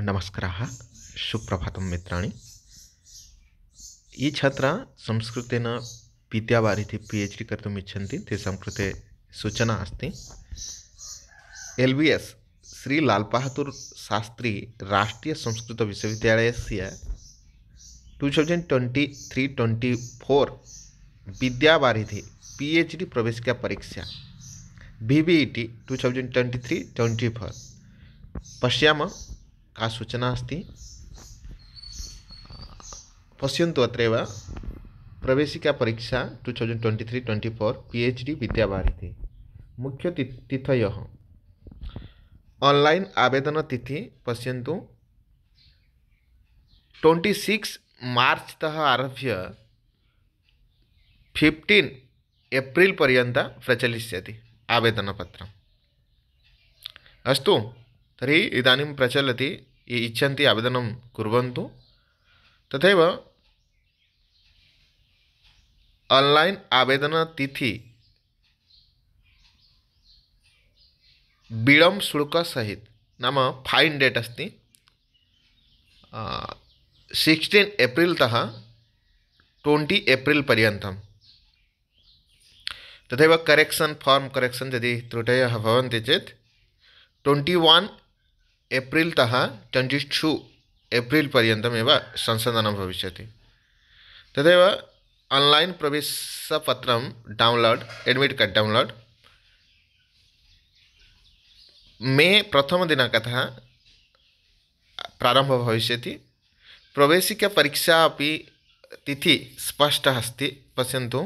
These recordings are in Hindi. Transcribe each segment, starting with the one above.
नमस्कार सुप्रभात मित्राणि ये छात्र संस्कृत विद्यावारिधि पी एच् डि कर्तुम् सूचना तेषां एल सूचना अस्ति श्री वि शास्त्री श्री संस्कृत शास्त्री से two thousand twenty three twenty four Vidyavaridhi P H प्रवेश प्रवेशिका परीक्षा B B E T two thousand three twenty four पश्याम का सूचना अस्ति अत्र प्रवेशिका परीक्षा two thousand twenty three twenty four P H D Vidyavaridhi मुख्यतिथयः आन्लैन् आवेदनतिथि पश्यन्तु ट्वेण्टि मार्च तह आरभ्य फिफ्टीन एप्रिल पर्यंत प्रचलिष्यति पत्र अस्तु तरी इदान प्रचल ये इच्छन्ति तथा ऑनलाइन आवेदन तिथि आवेदनतिथि शुल्क सहित नाम फैन् डेट अस्ति सिक्स्टीन् एप्रिल्तः ट्वेंटी एप्रिल पर्यत तथा करेक्शन फॉर्म करेक्शन यदि त्रुटय भवन्ति चेत twenty one twenty two April April पर्यन्तमेव संशोधन भविष्य तदेव प्रवेश पत्र download admit card download May प्रारंभ भविष्य प्रवेशिका परीक्षा अभी तिथि स्पष्ट अस्त पश्यन्तु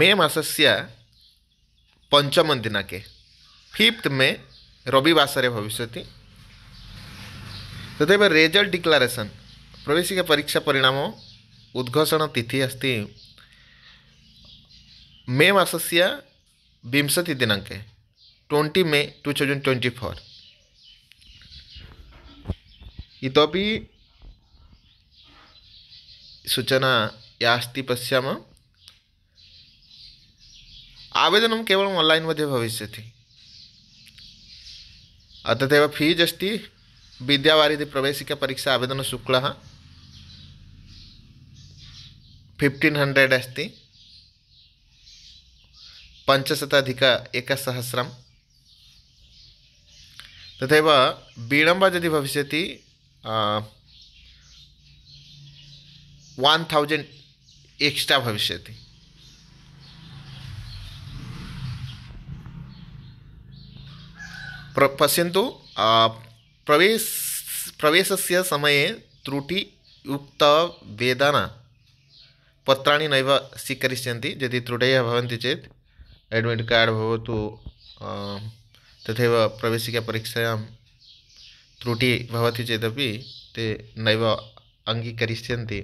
मे पंचम दिनाक फिफ्थ मे রবিবাসরে ভবিষ্যতি ততেবা রেজাল্ট ডিক্লারেশন প্রবেশিকা পরীক্ষা পরিণাম উদ্বোধন তিথি আস্তি মেমাসাসিয়া বিংশতি দিনংকে 20 মে 2024 ইতপি सूचना यास्ति पश्यम आवेदनम केवलम ऑनलाइन मध्ये भविष्यति अतः फीज अस्ति विद्यावारिधिप्रवेशिकापरीक्षा आवेदनशुक्लः फिफ्टीन् फिफ्टीन हंड्रेड अस्त एकसहस्रं तथा विडम्बा यदि भविष्य वन थौजण्ड् एक्स्ट्रा भविष्य प्र पश्यन्तु प्रवेश प्रवेशस्य समये त्रुटियुक्तवेदना पत्राणि नैव स्वीकरिष्यन्ति यदि त्रुटयः भवन्ति चेत् एड्मिट् कार्ड् भवतु तथैव प्रवेशिकापरीक्षायां त्रुटिः भवति चेदपि ते नैव अङ्गीकरिष्यन्ति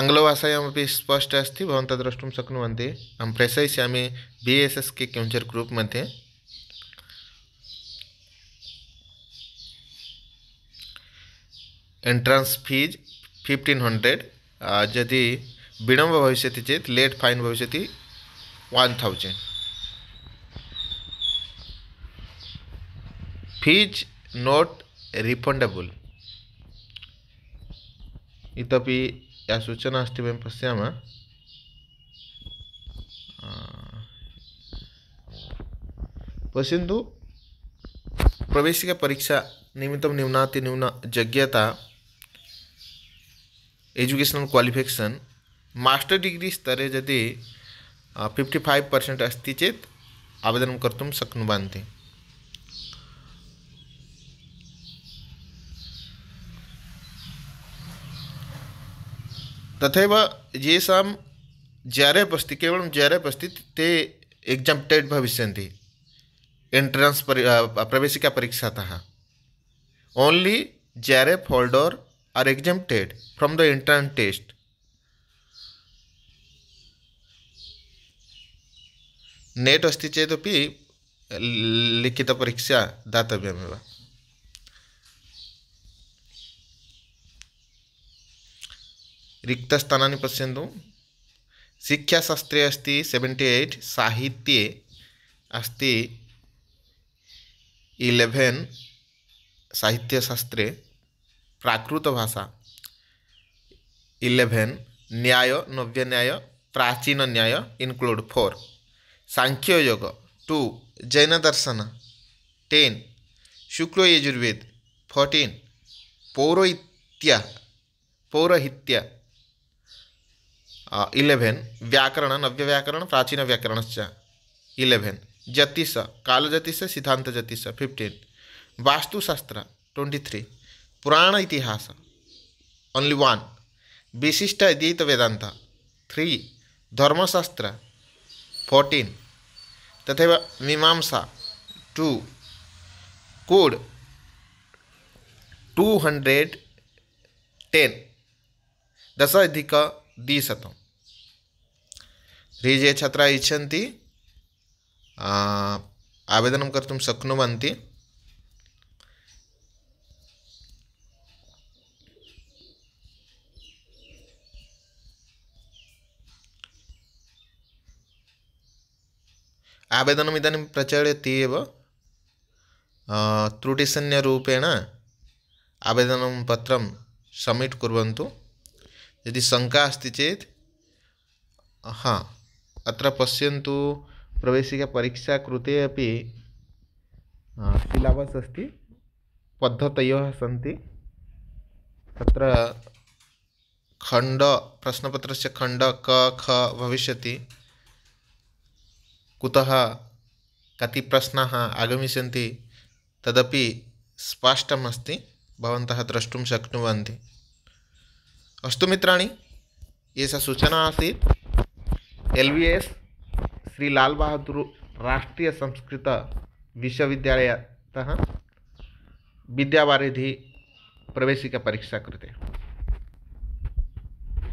आङ्ग्लभाषायामपि स्पष्ट अस्त द्रष्टुम द्रष्टुं अहम अहं बी एस एस एस् के कौन्सर् ग्रूप् मध्ये एण्ट्रन्स् फीज फिफ्टीन हंड्रेड यदि विड़म्ब भविष्य चेत लेट् फाइन भविष्य one thousand fees not refundable इतपी या सूचना अस्ति हाँ। वयं पश्यामः पश्यन्तु प्रवेशिकापरीक्षा निमित्तं न्यूनातिन्यूनयोग्यता एजुकेशनल क्वालिफिकेशन मास्टर् डिग्री स्तरे यदि फिफ्टी फाइव पर्सेण्ट् अस्त चेत् आवेदनं कर्तुं शक्नुवन्ति तथा येषां जे अस्त केवल अस्ति अस्त जे आर् एप् ते एक्जम्प्टेड् भविष्यन्ति एण्ट्रन्स् परि प्रवेशिका परीक्षा only J R F holder or from the test NET अस्त चेदपी लिखित परीक्षा दातव्यमेव स्थान पश्यन्तु शिक्षाशास्त्रे अस्त सेवेन्टी एट साहित्ये अस्त इलेवेन साहित्यशास्त्रे भाषा इलेवेन न्याय न्याय प्राचीन न्याय include four Samkhya Yoga two Jain दर्शन टेन शुक्ल यजुर्वेद फोर्टीन पौरोहित्या पौरोहित्या इलेवेन व्याकरण नव्य व्याकरण प्राचीन व्याकरण इलेवेन ज्योतिष काल ज्योतिष सिद्धांत ज्योतिष फिफ्टीन वास्तुशास्त्र ट्वेंटी थ्री पुराण इतिहास ओनली वन विशिष्ट अद्वैत वेदांत थ्री धर्मशास्त्र फोर्टीन तथा Mimamsa two code two hundred ten अधिक द्विशतम् तर्हि ये छात्र इच्छा आवेदन कर्तुं शक्नुवन्ति आवेदनम् इदानीं प्रचलति एव त्रुटिशून्यरूपेण आवेदनं पत्रं सब्मिट् कुर्वन्तु यदि शंका अस्त चेत् हाँ अत्र पश्यन्तु प्रवेशिकापरीक्षा कृते अपि सिलबस् अस्ति पद्धतयः सन्ति तत्र खण्ड प्रश्नपत्रस्य खंड क ख भविष्य कुतः कति प्रश्न आगमिष्य तदपि स्पष्टमस्ति भवन्तः द्रष्टुं शक्नुवन्ति अस्तु मित्राणि एषा सूचना आसीत् L V S Shri Lal Bahadur Rashtriya Sanskrit विश्वविद्यालय विद्यावारिधि प्रवेशिका परीक्षा कृते